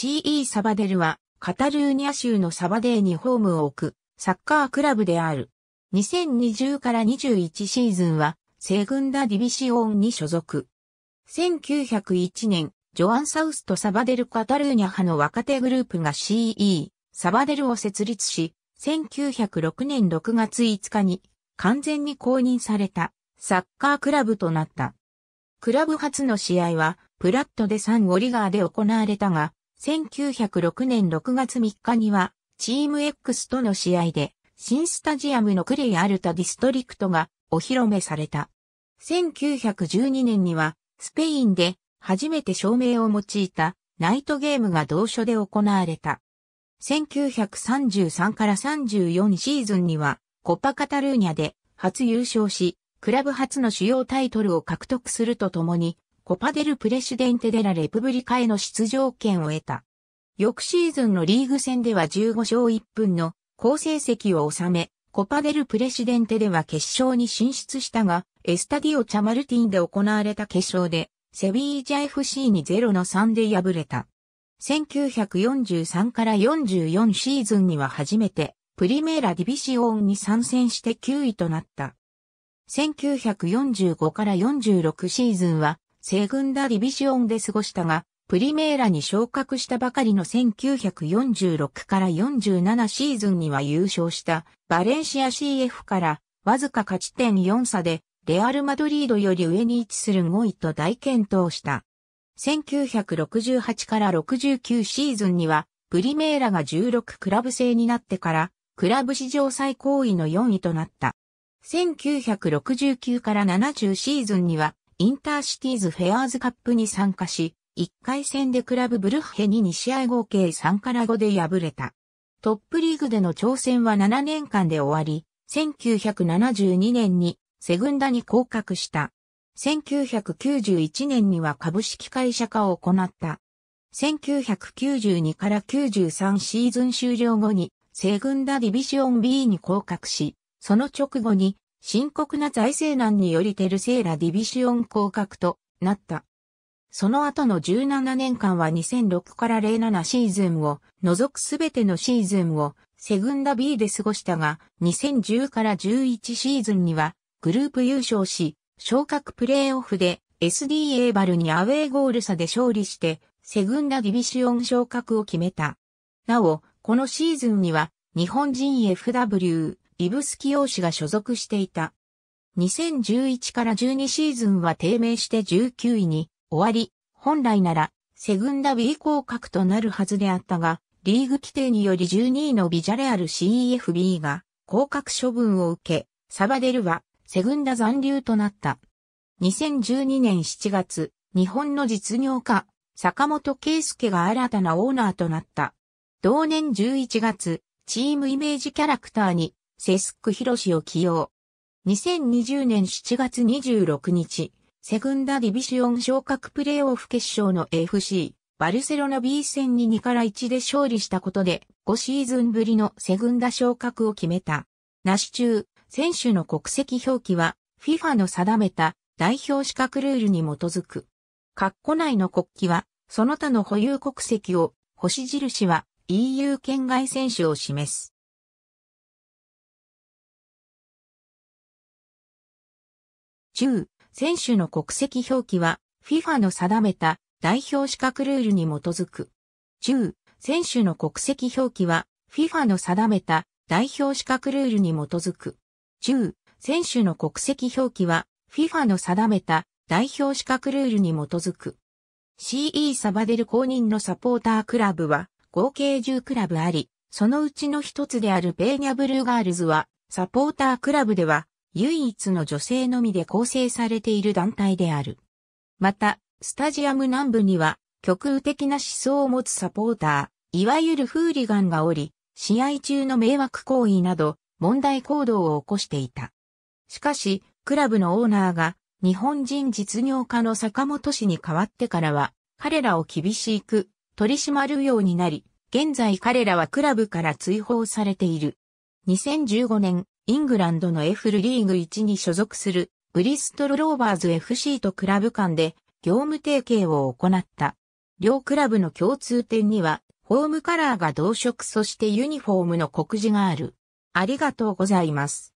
CE サバデルは、カタルーニャ州のサバデーにホームを置く、サッカークラブである。2020から21シーズンは、セグンダディビシオンに所属。1901年、ジョアン・サウスとサバデル・カタルーニャ派の若手グループが CE、サバデルを設立し、1906年6月5日に完全に公認されたサッカークラブとなった。クラブ初の試合はプラットでサンゴリガーで行われたが、1906年6月3日には、チーム X との試合で、新スタジアムのクレイアルタディストリクトがお披露目された。1912年には、スペインで初めて照明を用いたナイトゲームが同所で行われた。1933から34シーズンには、コパカタルーニャで初優勝し、クラブ初の主要タイトルを獲得するとともに、コパデルプレシデンテデラレプブリカへの出場権を得た。翌シーズンのリーグ戦では15勝1分の好成績を収め、コパデルプレシデンテでは決勝に進出したが、エスタディオ・チャマルティンで行われた決勝で、セビージャ FC に0の3で敗れた。1943から44シーズンには初めて、プリメーラ・ディビシオンに参戦して9位となった。1945から46シーズンは、セグンダディビジオンで過ごしたが、プリメーラに昇格したばかりの1946から47シーズンには優勝したバレンシア CF からわずか勝ち点4差でレアル・マドリードより上に位置する5位と大健闘した。1968から69シーズンにはプリメーラが16クラブ制になってからクラブ史上最高位の4位となった。1969から70シーズンにはインターシティーズフェアーズカップに参加し、1回戦でクラブブルッヘに2試合合計3から5で敗れた。トップリーグでの挑戦は7年間で終わり、1972年にセグンダに降格した。1991年には株式会社化を行った。1992から93シーズン終了後にセグンダディビジョン B に降格し、その直後に深刻な財政難によりテルセーラディビシオン降格となった。その後の17年間は2006から07シーズンを除くすべてのシーズンをセグンダ B で過ごしたが2010から11シーズンにはグループ優勝し昇格プレーオフで SD a バルにアウェーゴール差で勝利してセグンダディビシオン昇格を決めた。なお、このシーズンには日本人 FW イブキヨ洋氏が所属していた。2011から12シーズンは低迷して19位に終わり、本来ならセグンダ B 降格となるはずであったが、リーグ規定により12位のビジャレアル CEFB が降格処分を受け、サバデルはセグンダ残留となった。2012年7月、日本の実業家、坂本圭介が新たなオーナーとなった。同年11月、チームイメージキャラクターにセスック・ヒロシを起用。2020年7月26日、セグンダディビシオン昇格プレーオフ決勝の FC、バルセロナ B 戦に2から1で勝利したことで、5シーズンぶりのセグンダ昇格を決めた。なし中、選手の国籍表記は、FIFA の定めた代表資格ルールに基づく。括弧内の国旗は、その他の保有国籍を、星印は EU 圏外選手を示す。中、選手の国籍表記は FIFA の定めた代表資格ルールに基づく。中、選手の国籍表記は FIFA の定めた代表資格ルールに基づく。中、選手の国籍表記は FIFA の定めた代表資格ルールに基づく。CE サバデル公認のサポータークラブは合計10クラブあり、そのうちの一つであるペーニャブルーガールズはサポータークラブでは唯一の女性のみで構成されている団体である。また、スタジアム南部には、極右的な思想を持つサポーター、いわゆるフーリガンがおり、試合中の迷惑行為など、問題行動を起こしていた。しかし、クラブのオーナーが、日本人実業家の坂本氏に代わってからは、彼らを厳しく取り締まるようになり、現在彼らはクラブから追放されている。2015年、イングランドのエフルリーグ1に所属するブリストルローバーズ FC とクラブ間で業務提携を行った。両クラブの共通点には、ホームカラーが同色そしてユニフォームの告示がある。ありがとうございます。